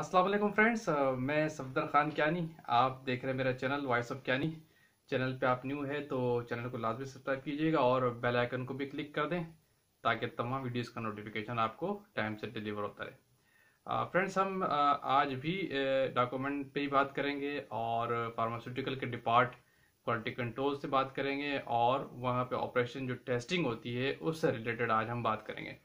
अस्सलाम वालेकुम फ्रेंड्स मैं सफदर ख़ान क्यानी आप देख रहे हैं मेरा चैनल वॉइस ऑफ क्यानी चैनल पे आप न्यू है तो चैनल को लाजमी सब्सक्राइब कीजिएगा और बेल आइकन को भी क्लिक कर दें ताकि तमाम वीडियोस का नोटिफिकेशन आपको टाइम से डिलीवर होता रहे फ्रेंड्स हम आज भी डॉक्यूमेंट पे ही बात करेंगे और फार्मास्यूटिकल के डिपार्ट क्वालिटी कंट्रोल से बात करेंगे और वहाँ पर ऑपरेशन जो टेस्टिंग होती है उससे रिलेटेड आज हम बात करेंगे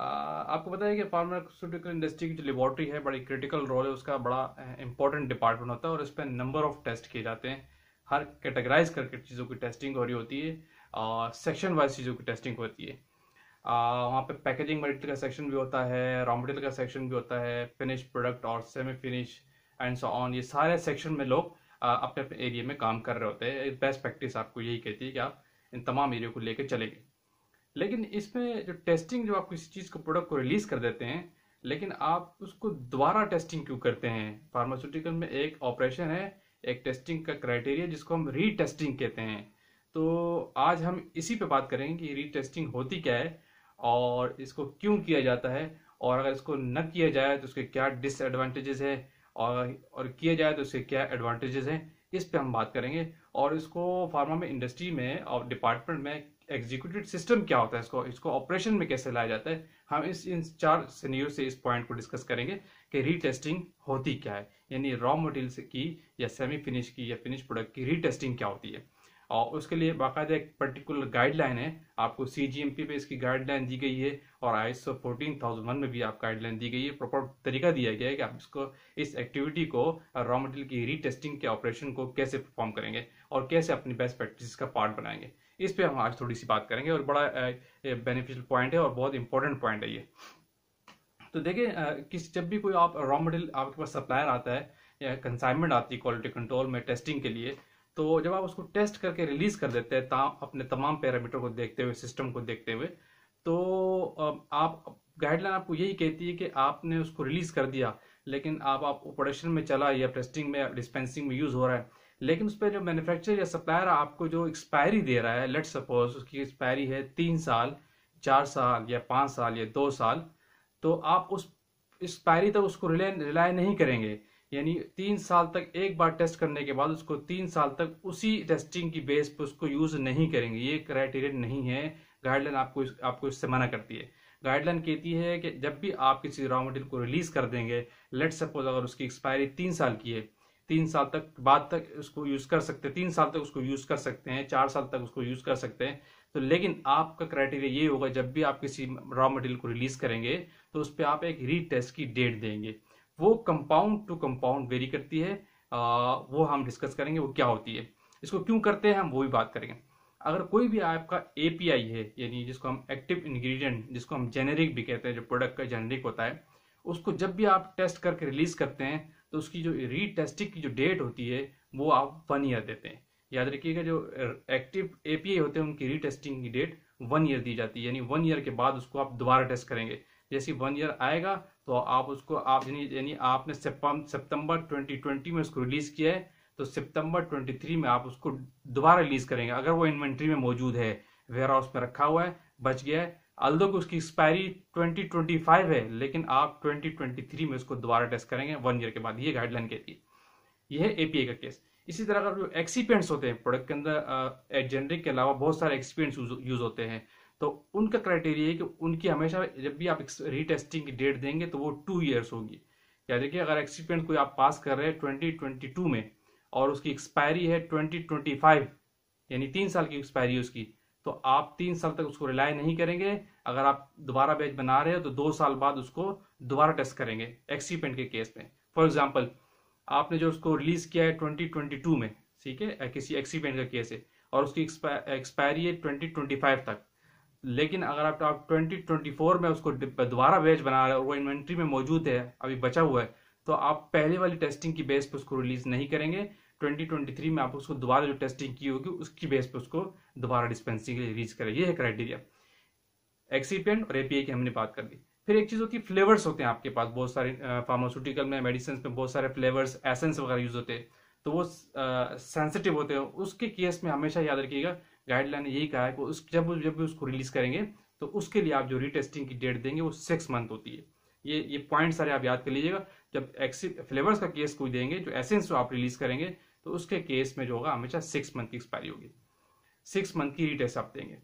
आपको पता है कि फार्मास्यूटिकल इंडस्ट्री की जो लेबॉर्ट्री है बड़ी क्रिटिकल रोल है उसका बड़ा इंपॉर्टेंट डिपार्टमेंट होता है और इस पर नंबर ऑफ टेस्ट किए जाते हैं हर कैटेगराइज करके चीज़ों की टेस्टिंग हो रही होती है और सेक्शन वाइज चीज़ों की टेस्टिंग होती है वहाँ पे पैकेजिंग मटेरियल का सेक्शन भी होता है रॉ मटेरियल का सेक्शन भी होता है फिनिश प्रोडक्ट और semi finish and so on ये सारे सेक्शन में लोग अपने अपने एरिया में काम कर रहे होते हैं बेस्ट प्रैक्टिस आपको यही कहती है कि आप इन तमाम एरिया को लेकर चलेंगे लेकिन इसमें जो टेस्टिंग जो आप किसी चीज़ को प्रोडक्ट को रिलीज़ कर देते हैं लेकिन आप उसको दोबारा टेस्टिंग क्यों करते हैं फार्मास्यूटिकल में एक ऑपरेशन है एक टेस्टिंग का क्राइटेरिया जिसको हम रीटेस्टिंग कहते हैं तो आज हम इसी पे बात करेंगे कि रीटेस्टिंग होती क्या है और इसको क्यों किया जाता है और अगर इसको न किया जाए तो उसके क्या डिसएडवांटेजेस है और और किया जाए तो उसके क्या एडवांटेजेस हैं इस पे हम बात करेंगे और इसको फार्मा में इंडस्ट्री में और डिपार्टमेंट में एग्जीक्यूटिव सिस्टम क्या होता है इसको इसको ऑपरेशन में कैसे लाया जाता है हम इस इन चार सीनियर से इस पॉइंट को डिस्कस करेंगे कि रीटेस्टिंग होती क्या है यानी रॉ मटेरियल की या सेमी फिनिश की या फिनिश प्रोडक्ट की रीटेस्टिंग क्या होती है और उसके लिए बाकायदा एक पर्टिकुलर गाइडलाइन है आपको सी जी एम पी पे इसकी गाइडलाइन दी गई है और I S fourteen thousand one में भी आप गाइडलाइन दी गई है प्रॉपर तरीका दिया गया है कि आप इसको इस एक्टिविटी को रॉ मटेरियल की रीटेस्टिंग के ऑपरेशन को कैसे परफॉर्म करेंगे और कैसे अपनी बेस्ट प्रैक्टिस का पार्ट बनाएंगे इस पर हम आज थोड़ी सी बात करेंगे और बड़ा बेनिफिशियल पॉइंट है और बहुत इंपॉर्टेंट पॉइंट है ये तो देखिए किस जब भी कोई आप रॉ मटेरियल आपके पास सप्लायर आता है या कंसाइनमेंट आती है क्वालिटी कंट्रोल में टेस्टिंग के लिए तो जब आप उसको टेस्ट करके रिलीज कर देते हैं ता अपने तमाम पैरामीटर को देखते हुए सिस्टम को देखते हुए तो आप गाइडलाइन आपको यही कहती है कि आपने उसको रिलीज कर दिया लेकिन आप आप ऑपरेशन में चला या टेस्टिंग में डिस्पेंसिंग में यूज़ हो रहा है लेकिन उस पर जो मैन्युफैक्चर या सप्लायर आपको जो एक्सपायरी दे रहा है लेट सपोज उसकी एक्सपायरी है तीन साल चार साल या पाँच साल या दो साल तो आप उस एक्सपायरी तक उसको रिलाय नहीं करेंगे यानी तीन साल तक एक बार टेस्ट करने के बाद उसको तीन साल तक उसी टेस्टिंग की बेस पर उसको यूज नहीं करेंगे ये क्राइटेरिया नहीं है गाइडलाइन आपको इस, आपको इससे मना करती है गाइडलाइन कहती है कि जब भी आप किसी रॉ मटेरियल को रिलीज कर देंगे लेट सपोज अगर उसकी एक्सपायरी तीन साल की है तीन साल तक बाद तक उसको यूज कर सकते हैं तीन साल तक उसको यूज कर सकते हैं चार साल तक उसको यूज कर सकते हैं तो लेकिन आपका क्राइटेरिया ये होगा जब भी आप किसी रॉ मटेरियल को रिलीज करेंगे तो उस पर आप एक रीटेस्ट की डेट देंगे वो कंपाउंड टू कंपाउंड वेरी करती है आ, वो हम डिस्कस करेंगे वो क्या होती है इसको क्यों करते हैं हम वो भी बात करेंगे अगर कोई भी आपका एपीआई है यानी जिसको हम एक्टिव इन्ग्रीडियंट जिसको हम जेनेरिक भी कहते हैं जो प्रोडक्ट का जेनेरिक होता है उसको जब भी आप टेस्ट करके रिलीज करते हैं तो उसकी जो रीटेस्टिंग की जो डेट होती है वो आप वन ईयर देते हैं याद रखिएगा जो एक्टिव एपीआई होते हैं उनकी रीटेस्टिंग की डेट वन ईयर दी जाती है यानी वन ईयर के बाद उसको आप दोबारा टेस्ट करेंगे जैसे वन ईयर आएगा तो आप उसको आप यानी आपने सितंबर 2020 में उसको रिलीज किया है तो सितंबर 23 में आप उसको दोबारा रिलीज करेंगे अगर वो इन्वेंट्री में मौजूद है वेयर हाउस में रखा हुआ है बच गया है अल्दो की उसकी एक्सपायरी 2025 है लेकिन आप 2023 में उसको दोबारा टेस्ट करेंगे वन ईयर के बाद ये गाइडलाइन कहती है ये है एपीए का केस इसी तरह का जो एक्सीपेंट्स होते हैं प्रोडक्ट के अंदर जेनरिक के अलावा बहुत सारे एक्सीपेंट्स यूज होते हैं तो उनका क्राइटेरिया है कि उनकी हमेशा जब भी आप रीटेस्टिंग की डेट देंगे तो वो टू ईयर्स होगी या देखिए अगर एक्सपेरिमेंट कोई आप पास कर रहे हैं ट्वेंटी ट्वेंटी टू में और उसकी एक्सपायरी है ट्वेंटी ट्वेंटी फाइव यानी तीन साल की एक्सपायरी है उसकी तो आप तीन साल तक उसको रिलाई नहीं करेंगे अगर आप दोबारा बैच बना रहे हो तो दो साल बाद उसको दोबारा टेस्ट करेंगे एक्सीपेंट के केस में फॉर एग्जाम्पल आपने जो उसको रिलीज किया है ट्वेंटी ट्वेंटी टू में ठीक है किसी एक्सीपेंट का केस है और उसकी एक्सपायरी है ट्वेंटी ट्वेंटी फाइव तक लेकिन अगर आप ट्वेंटी 2024 में उसको दोबारा बैच बना रहे और वो इन्वेंट्री में मौजूद है अभी बचा हुआ है तो आप पहले वाली टेस्टिंग की बेस पर उसको रिलीज नहीं करेंगे 2023 में आप उसको दोबारा जो टेस्टिंग की होगी उसकी बेस पर उसको दोबारा डिस्पेंसरी के लिए रिलीज करें ये है क्राइटेरिया एक्सीपेंट और एपीआई की हमने बात कर दी फिर एक चीज़ होती है फ्लेवर्स होते हैं आपके पास बहुत सारे फार्मास्यूटिकल में मेडिसिन में बहुत सारे फ्लेवर्स एसेंस वगैरह यूज होते हैं तो वो सेंसिटिव होते हैं उसके केस में हमेशा याद रखिएगा गाइडलाइन ने यही कहा है कि उस जब जब भी उसको रिलीज करेंगे तो उसके लिए आप जो रीटेस्टिंग की डेट देंगे वो सिक्स मंथ होती है ये ये पॉइंट सारे आप याद कर लीजिएगा जब एक्सी फ्लेवर्स का केस कोई देंगे जो एसेंस आप रिलीज करेंगे तो उसके केस में जो होगा हमेशा सिक्स मंथ की एक्सपायरी होगी सिक्स मंथ की रीटेस्ट आप देंगे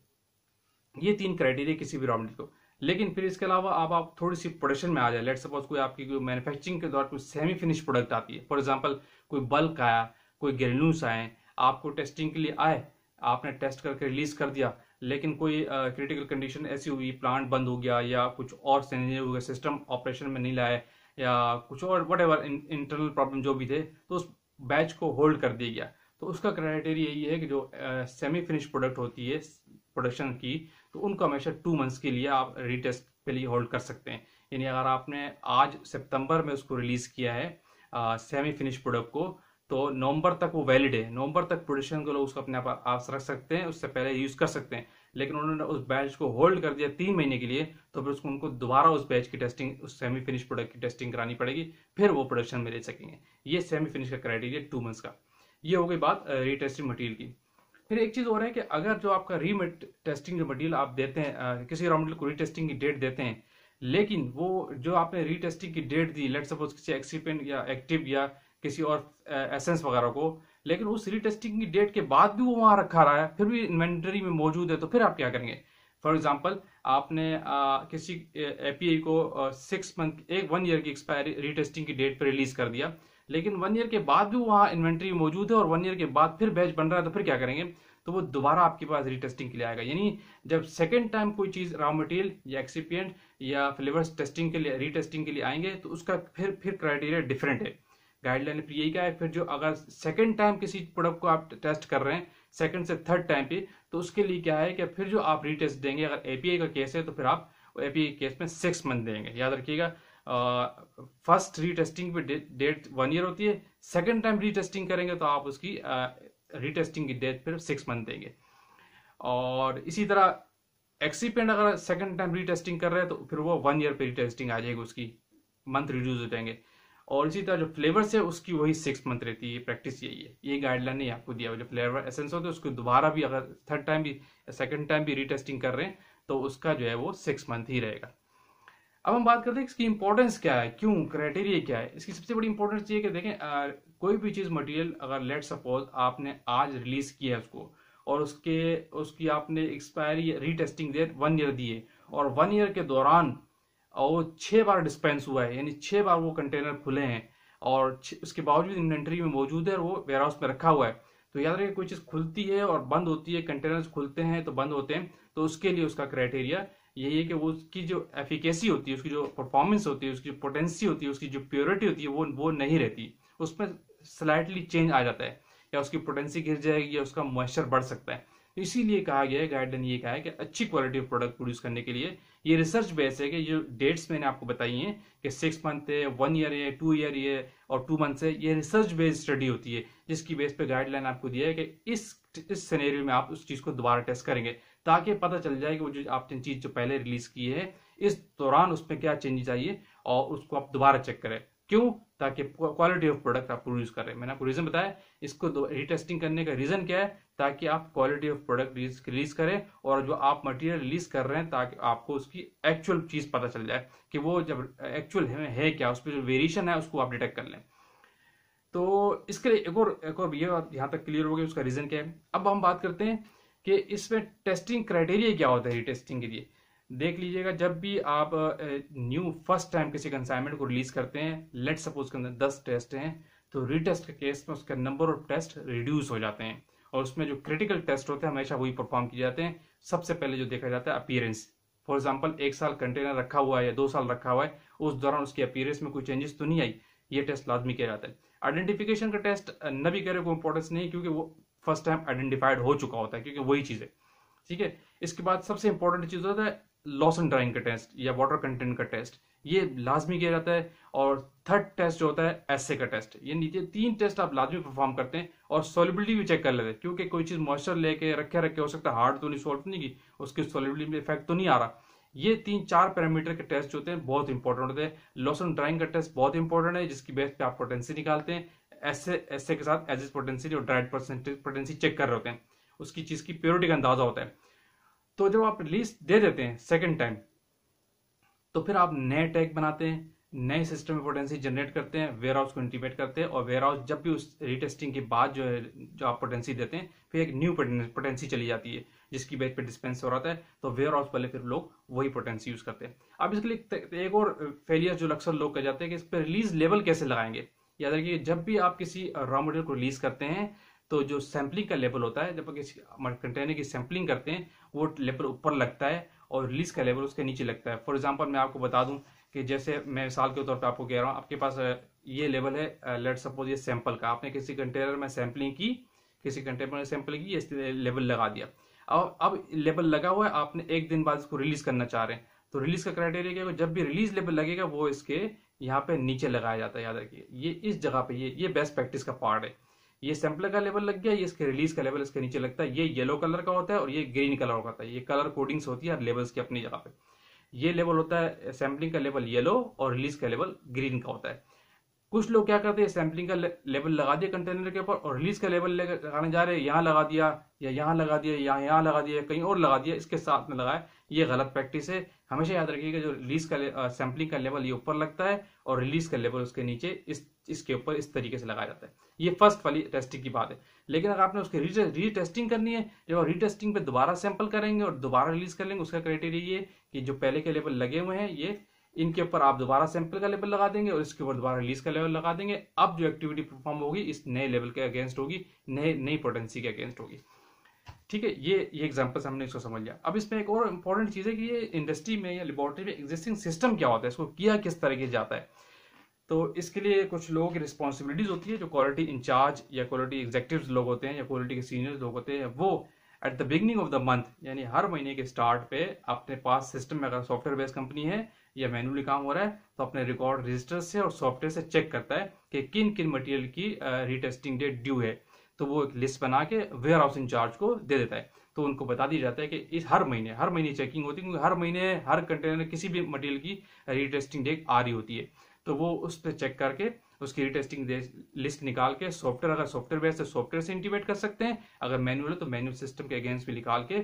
ये तीन क्राइटेरिया किसी भी रॉ को लेकिन फिर इसके अलावा आप आप थोड़ी सी प्रोडक्शन में आ जाए लेट सपोज कोई आपकी कोई मैन्युफैक्चरिंग के दौरान कोई सेमी फिनिश प्रोडक्ट आती है फॉर एग्जाम्पल कोई बल्क आया कोई ग्रेन्यूस आए आपको टेस्टिंग के लिए आए आपने टेस्ट करके रिलीज कर दिया लेकिन कोई क्रिटिकल कंडीशन ऐसी हुई प्लांट बंद हो गया या कुछ और हो गया सिस्टम ऑपरेशन में नहीं लाए या कुछ और वट एवर इंटरनल प्रॉब्लम जो भी थे तो उस बैच को होल्ड कर दिया गया तो उसका क्राइटेरिया यही है कि जो सेमी फिनिश प्रोडक्ट होती है प्रोडक्शन की तो उनको हमेशा टू मंथ्स के लिए आप रीटेस्ट के लिए होल्ड कर सकते हैं यानी अगर आपने आज सितंबर में उसको रिलीज़ किया है सेमी फिनिश प्रोडक्ट को तो नवंबर तक वो वैलिड है नवंबर तक प्रोडिक्शन को लोग उसको अपने आप आप रख सकते हैं उससे पहले यूज कर सकते हैं लेकिन उन्होंने उस बैच को होल्ड कर दिया तीन महीने के लिए तो फिर उसको उनको दोबारा उस बैच की टेस्टिंग उस सेमी फिनिश प्रोडक्ट की टेस्टिंग करानी पड़ेगी फिर वो प्रोडक्शन में ले सकेंगे ये सेमी फिनिश का क्राइटेरिया टू मंथ्स का ये हो गई बात रीटेस्टिंग मटेरियल की फिर एक चीज़ और है कि अगर जो आपका री टेस्टिंग जो मटेरियल आप देते हैं किसी रॉ मटेरियल को रीटेस्टिंग की डेट देते हैं लेकिन वो जो आपने रीटेस्टिंग की डेट दी लेट सपोज किसी एक्सीपेंट या एक्टिव या किसी और एसेंस वगैरह को लेकिन उस रीटेस्टिंग की डेट के बाद भी वो वहाँ रखा रहा है फिर भी इन्वेंटरी में मौजूद है तो फिर आप क्या करेंगे फॉर एग्जाम्पल आपने आ, किसी ए को सिक्स मंथ एक वन ईयर की एक्सपायरी रीटेस्टिंग की डेट पर रिलीज कर दिया लेकिन वन ईयर के बाद भी वहाँ इन्वेंट्री मौजूद है और वन ईयर के बाद फिर बैच बन रहा है तो फिर क्या करेंगे तो वो दोबारा आपके पास रीटेस्टिंग के लिए आएगा यानी जब सेकेंड टाइम कोई चीज़ रॉ मटेरियल या एक्सीपियंट या फ्लेवर्स टेस्टिंग के लिए रीटेस्टिंग के लिए आएंगे तो उसका फिर फिर क्राइटेरिया डिफरेंट है गाइडलाइन पर यही है फिर जो अगर सेकेंड टाइम किसी प्रोडक्ट को आप टेस्ट कर रहे हैं सेकेंड से थर्ड टाइम पे तो उसके लिए क्या है कि फिर जो आप रीटेस्ट देंगे अगर एपीआई का केस है तो फिर आप एपीआई केस में सिक्स मंथ देंगे याद रखिएगा फर्स्ट रीटेस्टिंग पे डेट वन ईयर होती है सेकेंड टाइम रीटेस्टिंग करेंगे तो आप उसकी रीटेस्टिंग की डेट फिर सिक्स मंथ देंगे और इसी तरह एक्सीपेंट अगर सेकंड टाइम रीटेस्टिंग कर रहे हैं तो फिर वो वन ईयर पे रीटेस्टिंग आ जाएगी उसकी मंथ रिड्यूज हो जाएंगे और इसी तरह जो फ्लेवर्स है उसकी वही सिक्स मंथ रहती है प्रैक्टिस यही है ये गाइडलाइन ही आपको दिया हुआ जो फ्लेवर एसेंस होते है उसको दोबारा भी अगर थर्ड टाइम भी सेकेंड टाइम भी रीटेस्टिंग कर रहे हैं तो उसका जो है वो सिक्स मंथ ही रहेगा अब हम बात करते हैं इसकी इंपॉर्टेंस क्या है क्यों क्राइटेरिया क्या है इसकी सबसे बड़ी इंपॉर्टेंस तो ये कि देखें आ, कोई भी चीज़ मटेरियल अगर लेट सपोज आपने आज रिलीज किया है उसको और उसके उसकी आपने expiry retesting date one year दिए और वन ईयर के दौरान और वो छः बार डिस्पेंस हुआ है यानी छः बार वो कंटेनर खुले हैं और उसके बावजूद इन्वेंट्री में मौजूद है और वो वेयर हाउस में रखा हुआ है तो याद रखिए कोई चीज़ खुलती है और बंद होती है कंटेनर्स खुलते हैं तो बंद होते हैं तो उसके लिए उसका क्राइटेरिया यही है कि वो उसकी जो एफिकेसी होती है उसकी जो परफॉर्मेंस होती है उसकी जो पोटेंसी होती है उसकी जो प्योरिटी होती है वो वो नहीं रहती उसमें स्लाइटली चेंज आ जाता है या उसकी पोटेंसी गिर जाएगी या उसका मॉइस्चर बढ़ सकता है तो इसीलिए कहा गया है गाइडलाइन ये कहा है कि अच्छी क्वालिटी ऑफ प्रोडक्ट प्रोड्यूस करने के लिए ये रिसर्च बेस है कि जो डेट्स मैंने आपको बताई हैं कि सिक्स मंथ है वन ईयर है टू ईयर है और टू मंथ्स है ये रिसर्च बेस्ड स्टडी होती है जिसकी बेस पे गाइडलाइन आपको दिया है कि इस इस सिनेरियो में आप उस चीज़ को दोबारा टेस्ट करेंगे ताकि पता चल जाए कि वो जो आपने चीज़ जो पहले रिलीज की है इस दौरान उसमें क्या चेंजेस है और उसको आप दोबारा चेक करें क्यों ताकि क्वालिटी ऑफ प्रोडक्ट आप प्रोड्यूस करें मैंने आपको रीजन बताया इसको रिटेस्टिंग करने का रीजन क्या है ताकि आप क्वालिटी ऑफ प्रोडक्ट रिलीज करें और जो आप मटेरियल रिलीज कर रहे हैं ताकि आपको उसकी एक्चुअल चीज पता चल जाए कि वो जब एक्चुअल है, है क्या उसमें जो वेरिएशन है उसको आप डिटेक्ट कर लें तो इसके लिए एक और एक और ये यहाँ तक क्लियर हो गया उसका रीज़न क्या है अब हम बात करते हैं कि इसमें टेस्टिंग क्राइटेरिया क्या होता है रिटेस्टिंग के लिए देख लीजिएगा जब भी आप न्यू फर्स्ट टाइम किसी कंसाइनमेंट को रिलीज करते हैं लेट सपोज के अंदर दस टेस्ट हैं तो रीटेस्ट के केस में उसका नंबर ऑफ टेस्ट रिड्यूस हो जाते हैं और उसमें जो क्रिटिकल टेस्ट होते हैं हमेशा वही परफॉर्म किए जाते हैं सबसे पहले जो देखा जाता है अपीयरेंस फॉर एग्जाम्पल एक साल कंटेनर रखा हुआ है या दो साल रखा हुआ है उस दौरान उसकी अपीयरेंस में कोई चेंजेस तो नहीं आई ये टेस्ट लाजमी किया जाता है आइडेंटिफिकेशन का टेस्ट न भी करे कोई इंपॉर्टेंस नहीं क्योंकि वो फर्स्ट टाइम आइडेंटिफाइड हो चुका होता है क्योंकि वही चीज़ है ठीक है इसके बाद सबसे इंपॉर्टेंट चीज़ होता है लॉस एंड ड्राइंग का टेस्ट या वाटर कंटेंट का टेस्ट ये लाजमी किया जाता है और थर्ड टेस्ट जो होता है ऐसे का टेस्ट ये नीचे तीन टेस्ट आप लाजमी परफॉर्म करते हैं और सॉलिबिलिटी भी चेक कर लेते हैं क्योंकि कोई चीज़ मॉइस्चर लेके रखे रखे हो सकता है हार्ड तो नहीं सॉल्व नहीं की उसकी सॉलिबिलिटी में इफेक्ट तो नहीं आ रहा ये तीन चार पैरामीटर के टेस्ट होते हैं बहुत इंपॉर्टेंट होते हैं लोसन ड्राइंग का टेस्ट बहुत इंपॉर्टेंट है जिसकी बेस पे आप पोटेंसी निकालते हैं ऐसे ऐसे के साथ एज पोटेंसी और ड्राइड परसेंटेज पोटेंसी चेक कर रहे होते हैं उसकी चीज़ की प्योरिटी का अंदाजा होता है तो जब आप रिलीज दे देते हैं सेकेंड टाइम तो फिर आप नए टैग बनाते हैं नए सिस्टम में पोटेंसी जनरेट करते हैं वेयर हाउस को इंटीमेट करते हैं और वेयर हाउस जब भी उस रीटेस्टिंग के बाद जो है जो आप पोटेंसी देते हैं फिर एक न्यू पोटेंसी चली जाती है जिसकी बेस पे डिस्पेंस हो रहा है तो वेयर हाउस पहले फिर लोग वही पोटेंसी यूज करते हैं अब इसके लिए एक और फेलियर जो अक्सर लोग कह जाते हैं कि इस पर रिलीज लेवल कैसे लगाएंगे याद रखिए जब भी आप किसी रॉ मटेरियल को रिलीज करते हैं तो जो सैम्पलिंग का लेवल होता है जब किसी कंटेनर की सैम्पलिंग करते हैं वो लेवल ऊपर लगता है और रिलीज का लेवल उसके नीचे लगता है फॉर एग्जाम्पल मैं आपको बता दूँ कि जैसे मैं मिसाल के तौर पर आपको कह रहा हूँ आपके पास ये लेवल है लेट सपोज ये सैंपल का आपने किसी कंटेनर में सैम्पलिंग की किसी कंटेनर में सैम्पलिंग की ये लेवल लगा दिया और अब लेवल लगा हुआ है आपने एक दिन बाद इसको रिलीज करना चाह रहे हैं तो रिलीज का क्राइटेरिया क्या है जब भी रिलीज लेवल लगेगा वो इसके यहाँ पे नीचे लगाया जाता है याद रखिए ये इस जगह पे ये ये बेस्ट प्रैक्टिस का पार्ट है ये सैम्पलर का लेवल लग गया ये इसके रिलीज का लेवल इसके नीचे लगता है ये येलो कलर का होता है और ये ग्रीन कलर का होता है ये कलर कोडिंग्स होती है लेवल्स की अपनी जगह पे ये लेवल होता है सैम्पलिंग का लेवल येलो और रिलीज का लेवल ग्रीन का होता है कुछ लोग क्या करते हैं सैम्पलिंग का लेवल लगा दिया कंटेनर के ऊपर और रिलीज का लेवल लगाने जा रहे हैं यहाँ लगा दिया या यहाँ लगा दिया या यहाँ लगा दिया कहीं और लगा दिया इसके साथ में लगाए ये गलत प्रैक्टिस है हमेशा याद रखिएगा जो रिलीज का सैम्पलिंग का लेवल ये ऊपर लगता है और रिलीज का लेवल उसके नीचे इस इसके ऊपर इस तरीके से लगाया जाता है ये फर्स्ट वाली टेस्टिंग की बात है लेकिन अगर आपने उसकी रीटेस्टिंग करनी है जब रीटेस्टिंग पे दोबारा सैंपल करेंगे और दोबारा रिलीज कर लेंगे उसका क्राइटेरिया ये कि जो पहले के लेवल लगे हुए हैं ये इनके ऊपर आप दोबारा सैंपल का लेवल लगा देंगे और इसके ऊपर दोबारा रिलीज का लेवल लगा देंगे अब जो एक्टिविटी परफॉर्म होगी इस नए लेवल के अगेंस्ट होगी नए नई पोटेंसी के अगेंस्ट होगी ठीक है ये ये एग्जाम्पल हमने इसको समझ लिया अब इसमें एक और इंपॉर्टेंट चीज़ है कि ये इंडस्ट्री में या लेबोरेटरी में एग्जिस्टिंग सिस्टम क्या होता है इसको किया किस तरीके से जाता है तो इसके लिए कुछ लोगों की रिस्पॉन्सिबिलिटीज़ होती है जो क्वालिटी इंचार्ज या क्वालिटी एग्जेक्टिव लोग होते हैं या क्वालिटी के सीनियर लोग होते हैं वो at the beginning of the month यानी हर महीने के स्टार्ट पे अपने पास सिस्टम में अगर सॉफ्टवेयर बेस्ड कंपनी है या मैनुअली काम हो रहा है तो अपने रिकॉर्ड रजिस्टर से और सॉफ्टवेयर से चेक करता है कि किन किन मटेरियल की रीटेस्टिंग डेट ड्यू है तो वो एक लिस्ट बना के वेयर हाउस इंचार्ज को दे देता है तो उनको बता दिया जाता है कि इस हर महीने हर महीने चेकिंग होती है क्योंकि हर महीने हर कंटेनर किसी भी मटेरियल की रीटेस्टिंग डेट आ रही होती है तो वो उस पर चेक करके तो उसकी रिटेस्टिंग लिस्ट निकाल के सॉफ्टवेयर अगर सॉफ्टवेयर बेस्ड है सॉफ्टवेयर से इंटीमेट कर सकते हैं अगर मैनुअल है तो मैनुअल सिस्टम के अगेंस्ट भी निकाल के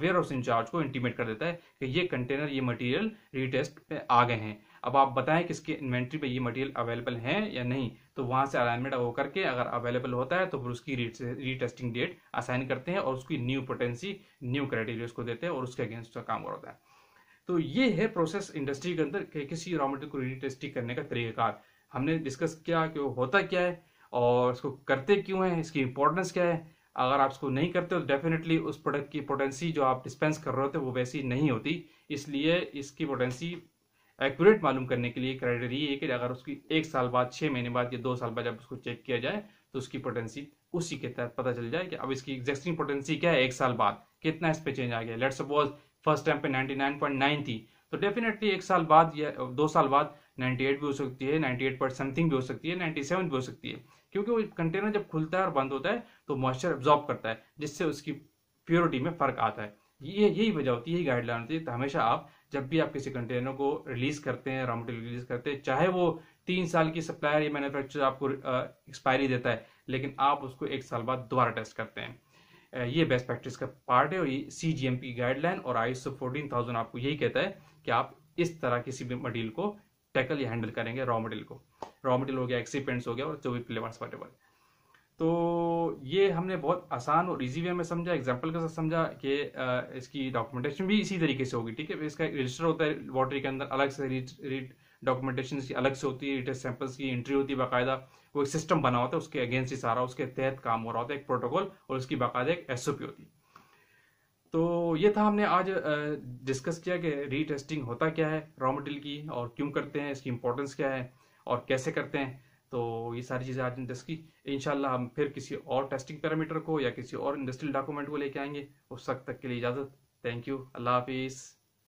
वेयर हाउस इंचार्ज को इंटीमेट कर देता है कि ये कंटेनर ये मटेरियल रिटेस्ट पे आ गए हैं अब आप बताएं किसके इन्वेंट्री पे ये मटेरियल अवेलेबल है या नहीं तो वहाँ से अलाइनमेंट हो करके अगर अवेलेबल होता है तो फिर उसकी रीटेस्टिंग डेट असाइन करते हैं और उसकी न्यू पोटेंसी न्यू क्राइटेरिया उसको देते हैं और उसके अगेंस्ट उसका काम करता है तो ये है प्रोसेस इंडस्ट्री के अंदर किसी रॉ मटेरियल को रीटेस्टिंग करने का तरीकाकार हमने डिस्कस किया कि वो होता क्या है और इसको करते क्यों हैं इसकी इंपॉर्टेंस क्या है अगर आप इसको नहीं करते तो डेफिनेटली उस प्रोडक्ट की पोटेंसी जो आप डिस्पेंस कर रहे होते वो वैसी नहीं होती इसलिए इसकी पोटेंसी एक्यूरेट मालूम करने के लिए क्राइटेरिया ये है कि अगर उसकी एक साल बाद छः महीने बाद या दो साल बाद जब उसको चेक किया जाए तो उसकी पोटेंसी उसी के तहत पता चल जाए कि अब इसकी एग्जैक्टिंग पोटेंसी क्या है एक साल बाद कितना इस पर चेंज आ गया लेट सपोज फर्स्ट टाइम पे 99.9 थी तो डेफिनेटली एक साल बाद या दो साल बाद 98 भी हो सकती है 98 पर समथिंग भी हो सकती है 97 भी हो सकती है क्योंकि वो कंटेनर जब खुलता है और बंद होता है तो मॉइस्चर एब्जॉर्ब करता है जिससे उसकी प्योरिटी में फर्क आता है ये यही वजह होती है यही गाइडलाइन होती है तो हमेशा आप जब भी आप किसी कंटेनर को रिलीज करते हैं रॉ मटेरियल रिलीज करते हैं चाहे वो तीन साल की सप्लायर या मैन्युफैक्चर आपको एक्सपायरी देता है लेकिन आप उसको एक साल बाद दोबारा टेस्ट करते हैं ये बेस्ट प्रैक्टिस का पार्ट है और ये C G M P guideline और आई सो फोर्टीन थाउजेंड आपको यही कहता है कि आप इस तरह किसी भी मटेरियल को टैकल या हैंडल करेंगे रॉ मटेरियल को रॉ मटेरियल हो गया एक्सीपेंट्स हो गया और जो भी फ्लेवर्स वट तो ये हमने बहुत आसान और इजी वे में समझा एग्जाम्पल के साथ समझा कि इसकी डॉक्यूमेंटेशन भी इसी तरीके से होगी ठीक है इसका रजिस्टर होता है लॉटरी के अंदर अलग से रीड डॉक्यूमेंटेशन की अलग से होती है टेस्ट सैंपल्स की एंट्री होती है बाकायदा वो एक सिस्टम बना होता है उसके अगेंस्ट ही सारा उसके तहत काम हो रहा होता है एक प्रोटोकॉल और उसकी बाकायदा एक एस होती है तो ये था हमने आज डिस्कस किया कि रीटेस्टिंग होता क्या है रॉ मटेरियल की और क्यों करते हैं इसकी इंपॉर्टेंस क्या है और कैसे करते हैं तो ये सारी चीज़ें आज डिस्कस की इनशाला हम फिर किसी और टेस्टिंग पैरामीटर को या किसी और इंडस्ट्रियल डॉक्यूमेंट को लेके आएंगे उस वक्त तक के लिए इजाज़त थैंक यू अल्लाह हाफिज़